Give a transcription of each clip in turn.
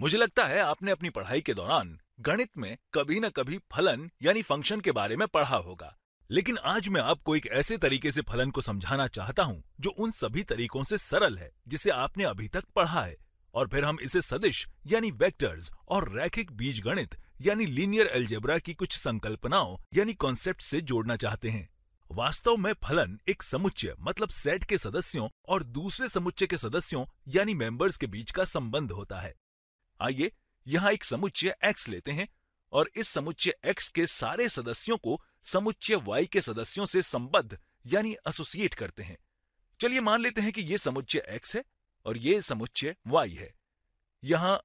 मुझे लगता है आपने अपनी पढ़ाई के दौरान गणित में कभी न कभी फलन यानी फंक्शन के बारे में पढ़ा होगा लेकिन आज मैं आपको एक ऐसे तरीके से फलन को समझाना चाहता हूँ जो उन सभी तरीकों से सरल है जिसे आपने अभी तक पढ़ा है और फिर हम इसे सदिश यानी वेक्टर्स और रैखिक बीज गणित यानी लीनियर एल्जेब्रा की कुछ संकल्पनाओं यानी कॉन्सेप्ट से जोड़ना चाहते हैं वास्तव में फलन एक समुच्चय मतलब सेट के सदस्यों और दूसरे समुच्चय के सदस्यों यानी मेंबर्स के बीच का संबंध होता है आइए यहाँ एक समुच्चय एक्स लेते हैं और इस समुच्चय एक्स के सारे सदस्यों को समुच्चय वाई के सदस्यों से संबद्ध यानी एसोसिएट करते हैं चलिए मान लेते हैं कि ये समुच्चय एक्स है और ये समुच्चय वाई है यहां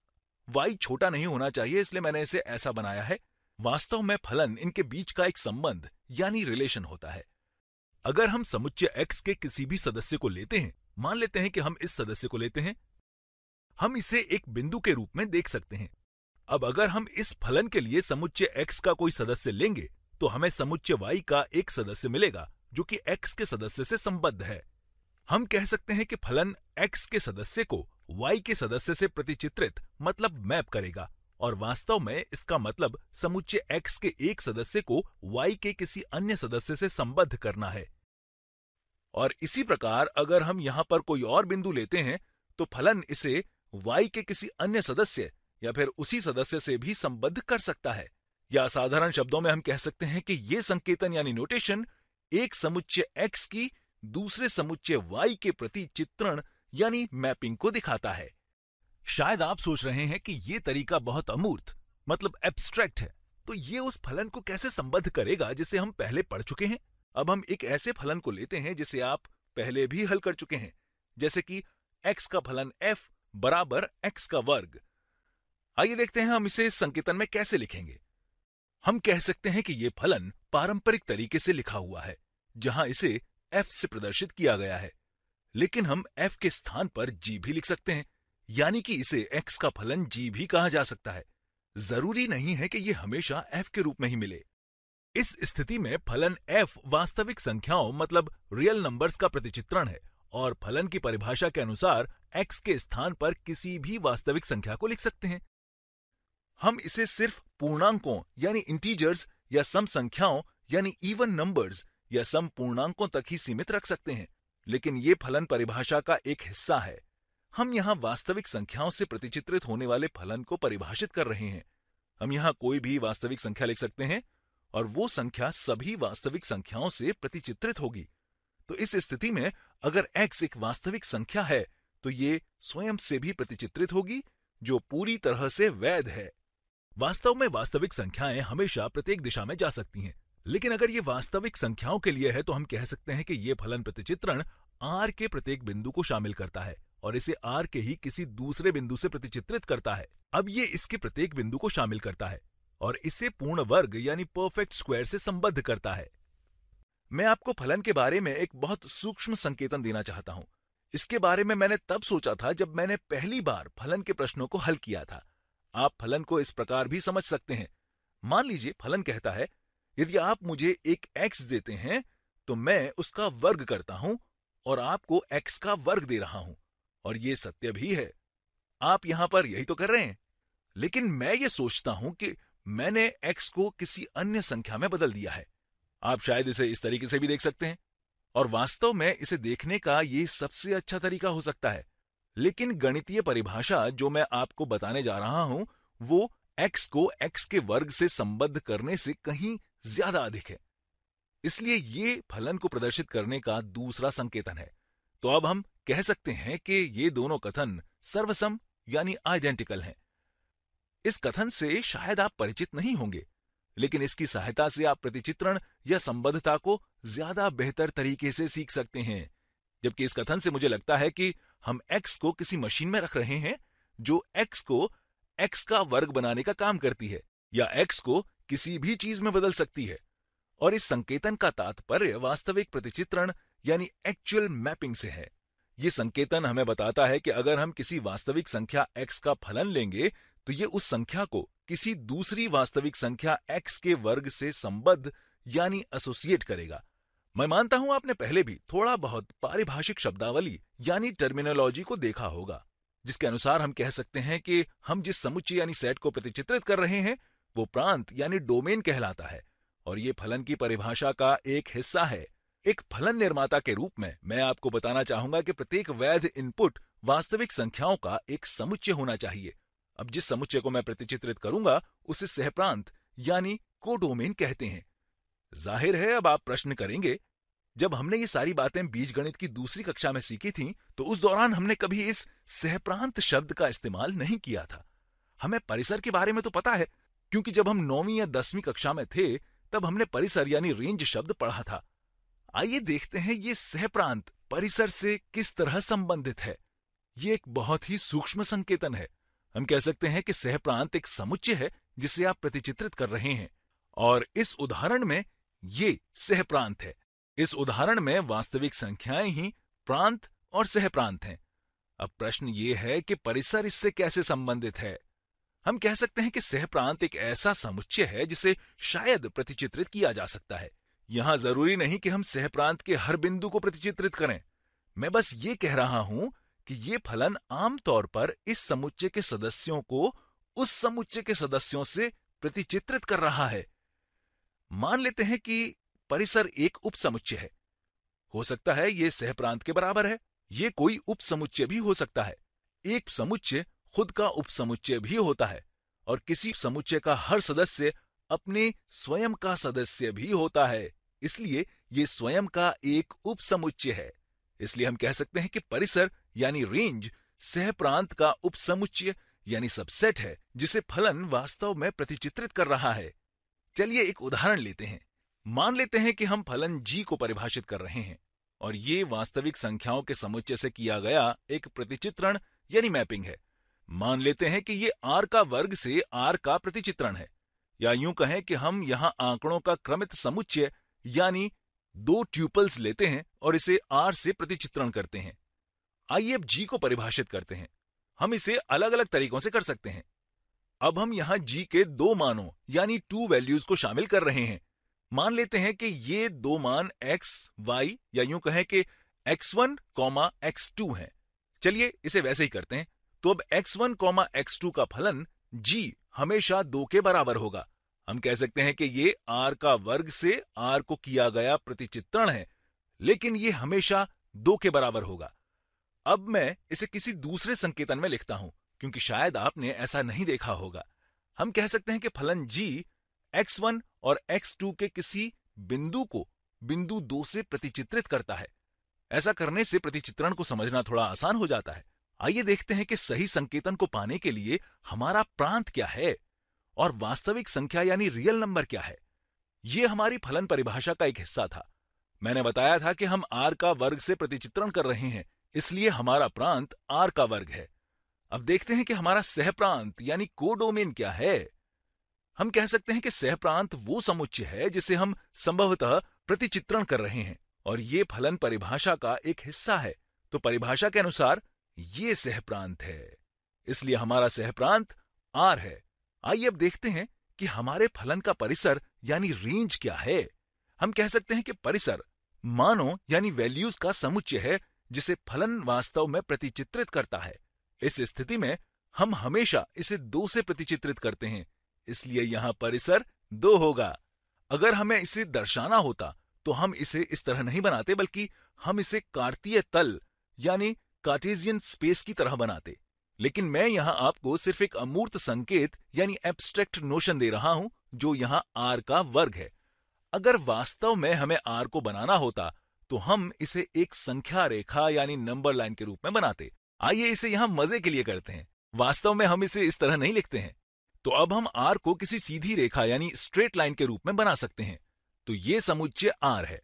वाई छोटा नहीं होना चाहिए इसलिए मैंने इसे ऐसा बनाया है वास्तव में फलन इनके बीच का एक संबंध यानी रिलेशन होता है अगर हम समुच्चय एक्स के किसी भी सदस्य को लेते हैं मान लेते हैं कि हम इस सदस्य को लेते हैं हम इसे एक बिंदु के रूप में देख सकते हैं अब अगर हम इस फलन के लिए समुच्चय x का कोई सदस्य लेंगे तो हमें समुच्चय y का एक सदस्य मिलेगा जो कि x के सदस्य से संबद्ध है हम कह सकते हैं कि फलन x के सदस्य को y के सदस्य से प्रतिचित्रित मतलब मैप करेगा और वास्तव में इसका मतलब समुच्चय x के एक सदस्य को y के किसी अन्य सदस्य से संबद्ध करना है और इसी प्रकार अगर हम यहां पर कोई और बिंदु लेते हैं तो फलन इसे वाई के किसी अन्य सदस्य या फिर उसी सदस्य से भी संबद्ध कर सकता है या असाधारण शब्दों में हम कह सकते हैं कि यह संकेतन यानी नोटेशन एक समुच्चय एक्स की दूसरे समुच्चय वाई के प्रति चित्रण यानी मैपिंग को दिखाता है शायद आप सोच रहे हैं कि यह तरीका बहुत अमूर्त मतलब एब्स्ट्रैक्ट है तो ये उस फलन को कैसे संबद्ध करेगा जिसे हम पहले पढ़ चुके हैं अब हम एक ऐसे फलन को लेते हैं जिसे आप पहले भी हल कर चुके हैं जैसे कि एक्स का फलन एफ बराबर एक्स का वर्ग आइए देखते हैं हम इसे संकेतन में कैसे लिखेंगे हम कह सकते हैं कि यह फलन पारंपरिक तरीके से लिखा हुआ है जहां इसे एफ से प्रदर्शित किया गया है लेकिन हम एफ के स्थान पर जी भी लिख सकते हैं यानी कि इसे एक्स का फलन जी भी कहा जा सकता है जरूरी नहीं है कि यह हमेशा एफ के रूप में ही मिले इस स्थिति में फलन एफ वास्तविक संख्याओं मतलब रियल नंबर्स का प्रतिचित्रण है और फलन की परिभाषा के अनुसार एक्स के स्थान पर किसी भी वास्तविक संख्या को लिख सकते हैं हम इसे सिर्फ पूर्णांकों यानी इंटीजर्स या सम संख्याओं यानी इवन नंबर्स या सम पूर्णांकों तक ही सीमित रख सकते हैं लेकिन ये फलन परिभाषा का एक हिस्सा है हम यहाँ वास्तविक संख्याओं से प्रतिचित्रित होने वाले फलन को परिभाषित कर रहे हैं हम यहाँ कोई भी वास्तविक संख्या लिख सकते हैं और वो संख्या सभी वास्तविक संख्याओं से प्रतिचित्रित होगी तो इस स्थिति में अगर x एक वास्तविक संख्या है तो ये स्वयं से भी प्रतिचित्रित होगी जो पूरी तरह से वैध है वास्तव में वास्तविक संख्याएं हमेशा प्रत्येक दिशा में जा सकती हैं लेकिन अगर ये वास्तविक संख्याओं के लिए है तो हम कह सकते हैं कि ये फलन प्रतिचित्रण आर के प्रत्येक बिंदु को शामिल करता है और इसे आर के ही किसी दूसरे बिंदु से प्रतिचित्रित करता है अब ये इसके प्रत्येक बिंदु को शामिल करता है और इसे पूर्ण वर्ग यानी परफेक्ट स्क्वायर से संबद्ध करता है मैं आपको फलन के बारे में एक बहुत सूक्ष्म संकेतन देना चाहता हूं इसके बारे में मैंने तब सोचा था जब मैंने पहली बार फलन के प्रश्नों को हल किया था आप फलन को इस प्रकार भी समझ सकते हैं मान लीजिए फलन कहता है यदि आप मुझे एक एक्स देते हैं तो मैं उसका वर्ग करता हूं और आपको एक्स का वर्ग दे रहा हूं और ये सत्य भी है आप यहां पर यही तो कर रहे हैं लेकिन मैं ये सोचता हूं कि मैंने एक्स को किसी अन्य संख्या में बदल दिया है आप शायद इसे इस तरीके से भी देख सकते हैं और वास्तव में इसे देखने का ये सबसे अच्छा तरीका हो सकता है लेकिन गणितीय परिभाषा जो मैं आपको बताने जा रहा हूं वो x को x के वर्ग से संबद्ध करने से कहीं ज्यादा अधिक है इसलिए ये फलन को प्रदर्शित करने का दूसरा संकेतन है तो अब हम कह सकते हैं कि ये दोनों कथन सर्वसम यानी आइडेंटिकल हैं इस कथन से शायद आप परिचित नहीं होंगे लेकिन इसकी सहायता से आप प्रतिचित्रण या संबद्धता को ज्यादा बेहतर तरीके से सीख सकते हैं जबकि इस कथन से मुझे लगता है कि हम एक्स को किसी मशीन में रख रहे हैं जो एक्स को एक्स का वर्ग बनाने का काम करती है या एक्स को किसी भी चीज में बदल सकती है और इस संकेतन का तात्पर्य वास्तविक प्रतिचित्रण यानी एक्चुअल मैपिंग से है ये संकेतन हमें बताता है कि अगर हम किसी वास्तविक संख्या एक्स का फलन लेंगे तो ये उस संख्या को किसी दूसरी वास्तविक संख्या एक्स के वर्ग से संबद्ध यानी एसोसिएट करेगा मैं मानता हूं आपने पहले भी थोड़ा बहुत पारिभाषिक शब्दावली यानी टर्मिनोलॉजी को देखा होगा जिसके अनुसार हम कह सकते हैं कि हम जिस समुच्चय यानी सेट को प्रतिचित्रित कर रहे हैं वो प्रांत यानी डोमेन कहलाता है और ये फलन की परिभाषा का एक हिस्सा है एक फलन निर्माता के रूप में मैं आपको बताना चाहूंगा कि प्रत्येक वैध इनपुट वास्तविक संख्याओं का एक समुच्चय होना चाहिए अब जिस समुच्चय को मैं प्रतिचित्रित करूंगा उसे सहप्रांत यानी कोडोमेन कहते हैं जाहिर है अब आप प्रश्न करेंगे जब हमने ये सारी बातें बीज गणित की दूसरी कक्षा में सीखी थी तो उस दौरान हमने कभी इस सहप्रांत शब्द का इस्तेमाल नहीं किया था हमें परिसर के बारे में तो पता है क्योंकि जब हम नौवीं या दसवीं कक्षा में थे तब हमने परिसर यानी रेंज शब्द पढ़ा था आइए देखते हैं ये सहप्रांत परिसर से किस तरह संबंधित है ये एक बहुत ही सूक्ष्म संकेतन है हम कह सकते हैं कि सह प्रांत एक समुच्चय है जिसे आप प्रतिचित्रित कर रहे हैं और इस उदाहरण में ये सह प्रांत है इस उदाहरण में वास्तविक संख्याएं ही प्रांत और सह प्रांत हैं अब प्रश्न ये है कि परिसर इससे कैसे संबंधित है हम कह सकते हैं कि सह प्रांत एक ऐसा समुच्चय है जिसे शायद प्रतिचित्रित किया जा सकता है यहां जरूरी नहीं कि हम सह प्रांत के हर बिंदु को प्रतिचित्रित करें मैं बस ये कह रहा हूं कि ये फलन आमतौर पर इस समुच्चय के सदस्यों को उस समुच्चय के सदस्यों से प्रतिचित्रित कर रहा है मान लेते हैं कि परिसर एक उप है हो सकता है ये सहप्रांत के बराबर है ये कोई उप भी हो सकता है एक समुच्चय खुद का उप भी होता है और किसी समुच्चय का हर सदस्य अपने स्वयं का सदस्य भी होता है इसलिए ये स्वयं का एक उप है इसलिए हम कह सकते हैं कि परिसर यानी रेंज सह प्रांत का उपसमुच्चय यानी सबसेट है जिसे फलन वास्तव में प्रतिचित्रित कर रहा है चलिए एक उदाहरण लेते हैं मान लेते हैं कि हम फलन जी को परिभाषित कर रहे हैं और ये वास्तविक संख्याओं के समुच्चय से किया गया एक प्रतिचित्रण यानी मैपिंग है मान लेते हैं कि ये आर का वर्ग से आर का प्रतिचित्रण है या यूं कहें कि हम यहां आंकड़ों का क्रमित समुच्चय यानी दो ट्यूपल्स लेते हैं और इसे आर से प्रतिचित्रण करते हैं आइए जी को परिभाषित करते हैं हम इसे अलग अलग तरीकों से कर सकते हैं अब हम यहां जी के दो मानों यानी टू वैल्यूज को शामिल कर रहे हैं मान लेते हैं कि ये दो मान एक्स वाई या यूं कहें कि X one comma X two है चलिए इसे वैसे ही करते हैं तो अब X one comma X two का फलन जी हमेशा दो के बराबर होगा हम कह सकते हैं कि ये आर का वर्ग से आर को किया गया प्रतिचित्रण है लेकिन ये हमेशा दो के बराबर होगा अब मैं इसे किसी दूसरे संकेतन में लिखता हूं क्योंकि शायद आपने ऐसा नहीं देखा होगा हम कह सकते हैं कि फलन g x1 और x2 के किसी बिंदु को बिंदु दो से प्रतिचित्रित करता है ऐसा करने से प्रतिचित्रण को समझना थोड़ा आसान हो जाता है आइए देखते हैं कि सही संकेतन को पाने के लिए हमारा प्रांत क्या है और वास्तविक संख्या यानी रियल नंबर क्या है यह हमारी फलन परिभाषा का एक हिस्सा था मैंने बताया था कि हम आर का वर्ग से प्रतिचित्रण कर रहे हैं इसलिए हमारा प्रांत आर का वर्ग है अब देखते हैं कि हमारा सह प्रांत यानी कोडोमेन क्या है हम कह सकते हैं कि सह प्रांत वो समुच्चय है जिसे हम संभवतः प्रतिचित्रण कर रहे हैं और ये फलन परिभाषा का एक हिस्सा है तो परिभाषा के अनुसार ये सह प्रांत है इसलिए हमारा सह प्रांत आर है आइए अब देखते हैं कि हमारे फलन का परिसर यानी रेंज क्या है हम कह सकते हैं कि परिसर मानो यानी वैल्यूज का समुच्चय है जिसे फलन वास्तव में प्रतिचित्रित करता है इस स्थिति में हम हमेशा इसे दो से प्रतिचित्रित करते हैं इसलिए यहां परिसर दो होगा अगर हमें इसे दर्शाना होता तो हम इसे इस तरह नहीं बनाते बल्कि हम इसे कार्तीय तल यानी कार्टेजियन स्पेस की तरह बनाते लेकिन मैं यहां आपको सिर्फ एक अमूर्त संकेत यानी एब्स्ट्रैक्ट नोशन दे रहा हूं जो यहां आर का वर्ग है अगर वास्तव में हमें आर को बनाना होता तो हम इसे एक संख्या रेखा यानी नंबर लाइन के रूप में बनाते आइए इसे यहां मजे के लिए करते हैं वास्तव में हम इसे इस तरह नहीं लिखते हैं तो अब हम आर को किसी सीधी रेखा यानी स्ट्रेट लाइन के रूप में बना सकते हैं तो ये समुच्चय आर है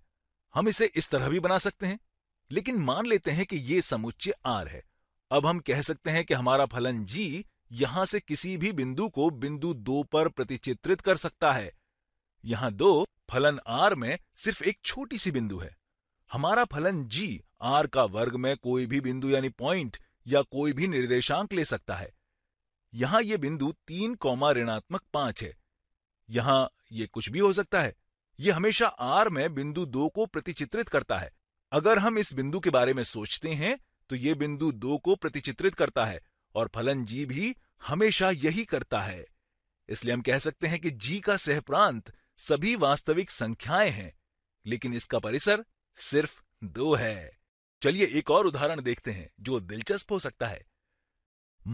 हम इसे इस तरह भी बना सकते हैं लेकिन मान लेते हैं कि ये समुच्चय आर है अब हम कह सकते हैं कि हमारा फलन जी यहां से किसी भी बिंदु को बिंदु दो पर प्रतिचित्रित कर सकता है यहां दो फलन आर में सिर्फ एक छोटी सी बिंदु है हमारा फलन जी आर का वर्ग में कोई भी बिंदु यानी पॉइंट या कोई भी निर्देशांक ले सकता है यहां यह बिंदु तीन कौमा ऋणात्मक पांच है यहां ये कुछ भी हो सकता है यह हमेशा आर में बिंदु दो को प्रतिचित्रित करता है अगर हम इस बिंदु के बारे में सोचते हैं तो यह बिंदु दो को प्रतिचित्रित करता है और फलन जी भी हमेशा यही करता है इसलिए हम कह सकते हैं कि जी का सहप्रांत सभी वास्तविक संख्याएं हैं लेकिन इसका परिसर सिर्फ दो है चलिए एक और उदाहरण देखते हैं जो दिलचस्प हो सकता है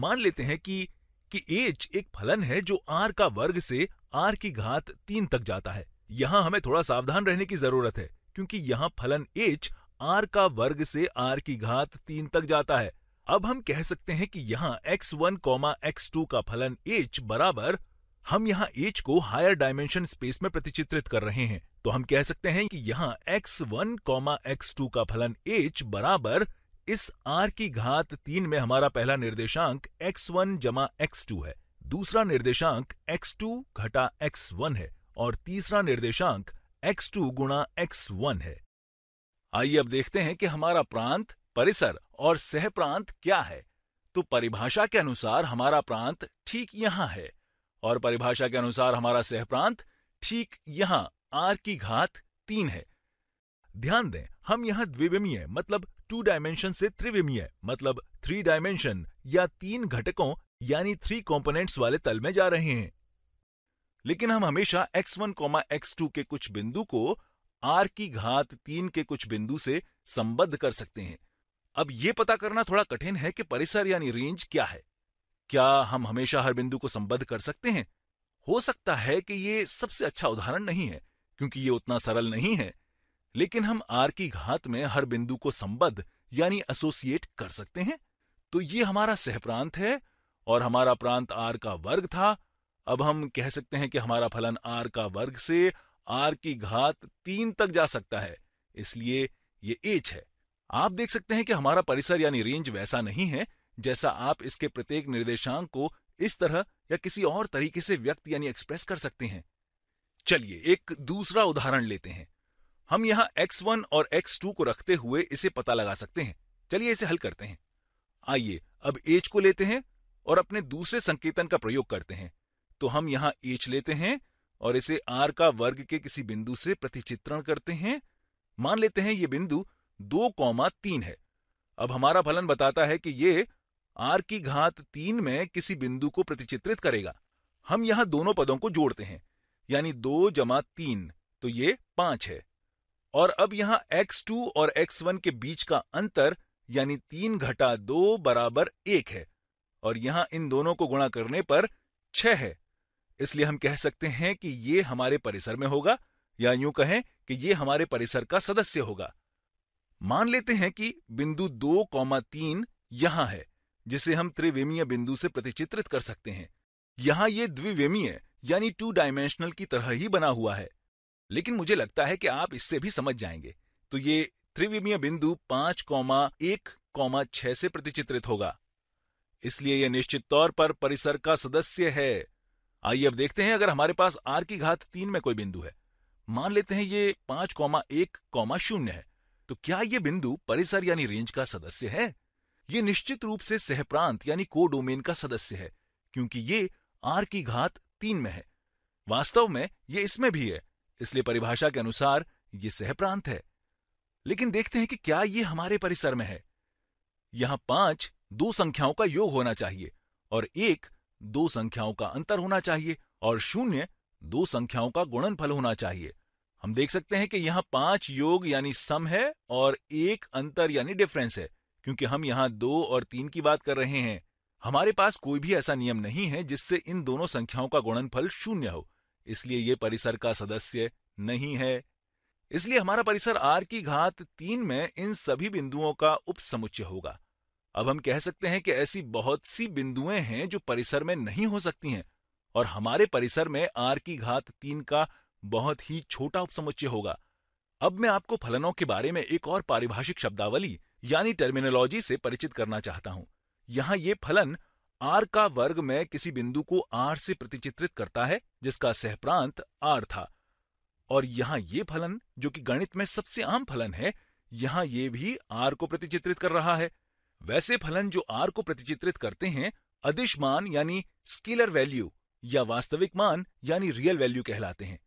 मान लेते हैं कि कि एच एक फलन है जो आर का वर्ग से आर की घात तीन तक जाता है यहां हमें थोड़ा सावधान रहने की जरूरत है क्योंकि यहां फलन एच आर का वर्ग से आर की घात तीन तक जाता है अब हम कह सकते हैं कि यहां एक्स टू का फलन एच बराबर हम यहाँ एच को हायर डायमेंशन स्पेस में प्रतिचित्रित कर रहे हैं तो हम कह सकते हैं कि यहाँ X one comma X two का फलन एच बराबर इस आर की घात तीन में हमारा पहला निर्देशांक एक्स वन जमा एक्स टू है दूसरा निर्देशांक एक्स टू घटा एक्स वन है और तीसरा निर्देशांक एक्स टू गुणा एक्स वन है आइए अब देखते हैं कि हमारा प्रांत परिसर और सह प्रांत क्या है तो परिभाषा के अनुसार हमारा प्रांत ठीक यहां है और परिभाषा के अनुसार हमारा सह प्रांत ठीक यहां आर की घात तीन है ध्यान दें हम यहां द्विविमीय मतलब टू डायमेंशन से त्रिविमीय मतलब थ्री डायमेंशन या तीन घटकों यानी थ्री कंपोनेंट्स वाले तल में जा रहे हैं लेकिन हम हमेशा x1, x2 के कुछ बिंदु को r की घात तीन के कुछ बिंदु से संबद्ध कर सकते हैं अब यह पता करना थोड़ा कठिन है कि परिसर यानी रेंज क्या है क्या हम हमेशा हर बिंदु को संबद्ध कर सकते हैं हो सकता है कि ये सबसे अच्छा उदाहरण नहीं है क्योंकि ये उतना सरल नहीं है लेकिन हम आर की घात में हर बिंदु को संबद्ध यानी एसोसिएट कर सकते हैं तो ये हमारा सह प्रांत है और हमारा प्रांत आर का वर्ग था अब हम कह सकते हैं कि हमारा फलन आर का वर्ग से आर की घात तीन तक जा सकता है इसलिए ये एच है आप देख सकते हैं कि हमारा परिसर यानी रेंज वैसा नहीं है जैसा आप इसके प्रत्येक निर्देशांक को इस तरह या किसी और तरीके से व्यक्त यानी एक्सप्रेस कर सकते हैं चलिए एक दूसरा उदाहरण लेते हैं हम यहां x1 और x2 को रखते हुए इसे पता लगा सकते हैं चलिए इसे हल करते हैं आइए अब एच को लेते हैं और अपने दूसरे संकेतन का प्रयोग करते हैं तो हम यहां एच लेते हैं और इसे आर का वर्ग के किसी बिंदु से प्रतिचित्रण करते हैं मान लेते हैं ये बिंदु दो कौमा तीन है अब हमारा फलन बताता है कि ये आर की घात तीन में किसी बिंदु को प्रतिचित्रित करेगा हम यहां दोनों पदों को जोड़ते हैं यानी दो जमा तीन तो ये पांच है और अब यहां x2 और x1 के बीच का अंतर यानी तीन घटा दो बराबर एक है और यहां इन दोनों को गुणा करने पर छह है इसलिए हम कह सकते हैं कि ये हमारे परिसर में होगा या यूं कहें कि ये हमारे परिसर का सदस्य होगा मान लेते हैं कि बिंदु दो कौमा तीन यहां है जिसे हम त्रिवेमीय बिंदु से प्रतिचित्रित कर सकते हैं यहाँ ये द्विवेमीय यानी टू डायमेंशनल की तरह ही बना हुआ है लेकिन मुझे लगता है कि आप इससे भी समझ जाएंगे तो ये त्रिविमीय बिंदु पांच कौमा एक कौमा छह से प्रतिचित्रित होगा इसलिए यह निश्चित तौर पर परिसर का सदस्य है आइए अब देखते हैं अगर हमारे पास आर की घात तीन में कोई बिंदु है मान लेते हैं ये पांच कौमा एक कौमा शून्य है तो क्या यह बिंदु परिसर यानी रेंज का सदस्य है ये निश्चित रूप से सहप्रांत यानी को डोमेन का सदस्य है क्योंकि ये आर की घात तीन में है वास्तव में ये इसमें भी है इसलिए परिभाषा के अनुसार ये सहप्रांत है लेकिन देखते हैं कि क्या ये हमारे परिसर में है यहां पांच दो संख्याओं का योग होना चाहिए और एक दो संख्याओं का अंतर होना चाहिए और शून्य दो संख्याओं का गुणनफल होना चाहिए हम देख सकते हैं कि यहां पांच योग यानी सम है और एक अंतर यानी डिफरेंस है क्योंकि हम यहां दो और तीन की बात कर रहे हैं हमारे पास कोई भी ऐसा नियम नहीं है जिससे इन दोनों संख्याओं का गुणनफल शून्य हो इसलिए ये परिसर का सदस्य नहीं है इसलिए हमारा परिसर आर की घात तीन में इन सभी बिंदुओं का उपसमुच्चय होगा अब हम कह सकते हैं कि ऐसी बहुत सी बिंदुएं हैं जो परिसर में नहीं हो सकती हैं और हमारे परिसर में आर की घात तीन का बहुत ही छोटा उपसमुच्चय होगा अब मैं आपको फलनों के बारे में एक और पारिभाषिक शब्दावली यानी टर्मिनोलॉजी से परिचित करना चाहता हूं यहां ये फलन आर का वर्ग में किसी बिंदु को आर से प्रतिचित्रित करता है जिसका सहप्रांत आर था और यहां ये फलन जो कि गणित में सबसे आम फलन है यहां ये भी आर को प्रतिचित्रित कर रहा है वैसे फलन जो आर को प्रतिचित्रित करते हैं अदिश मान यानी स्केलर वैल्यू या वास्तविक मान यानी रियल वैल्यू कहलाते हैं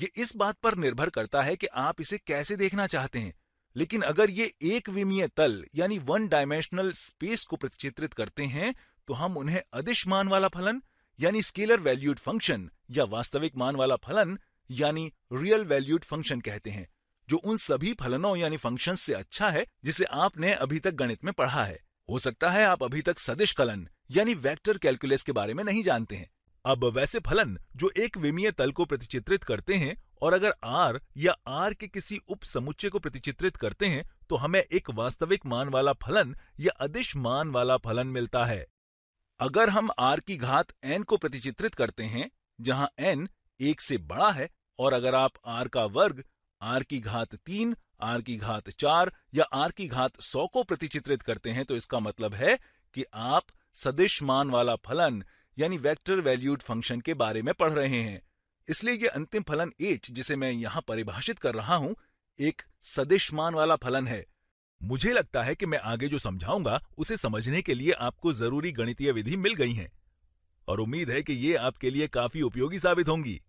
ये इस बात पर निर्भर करता है कि आप इसे कैसे देखना चाहते हैं लेकिन अगर ये एक विमीय तल यानी वन डायमेंशनल स्पेस को प्रतिचित्रित करते हैं तो हम उन्हें अदिश मान वाला फलन यानी स्केलर वैल्यूड फंक्शन या वास्तविक मान वाला फलन यानी रियल वैल्यूड फंक्शन कहते हैं जो उन सभी फलनों यानी फंक्शन से अच्छा है जिसे आपने अभी तक गणित में पढ़ा है हो सकता है आप अभी तक सदिश कलन यानी वेक्टर कैलकुलस के बारे में नहीं जानते हैं अब वैसे फलन जो एक विमीय तल को प्रतिचित्रित करते हैं और अगर आर या आर के किसी उपसमुच्चय को प्रतिचित्रित करते हैं तो हमें एक वास्तविक मान वाला फलन या अदिश मान वाला फलन मिलता है अगर हम आर की घात एन को प्रतिचित्रित करते हैं जहां एन एक से बड़ा है और अगर आप आर का वर्ग आर की घात तीन आर की घात चार या आर की घात सौ को प्रतिचित्रित करते हैं तो इसका मतलब है कि आप सदिश मान वाला फलन यानी वेक्टर वैल्यूड फंक्शन के बारे में पढ़ रहे हैं इसलिए ये अंतिम फलन एच जिसे मैं यहां परिभाषित कर रहा हूं एक सदिशमान वाला फलन है मुझे लगता है कि मैं आगे जो समझाऊंगा उसे समझने के लिए आपको जरूरी गणितीय विधि मिल गई है और उम्मीद है कि ये आपके लिए काफी उपयोगी साबित होंगी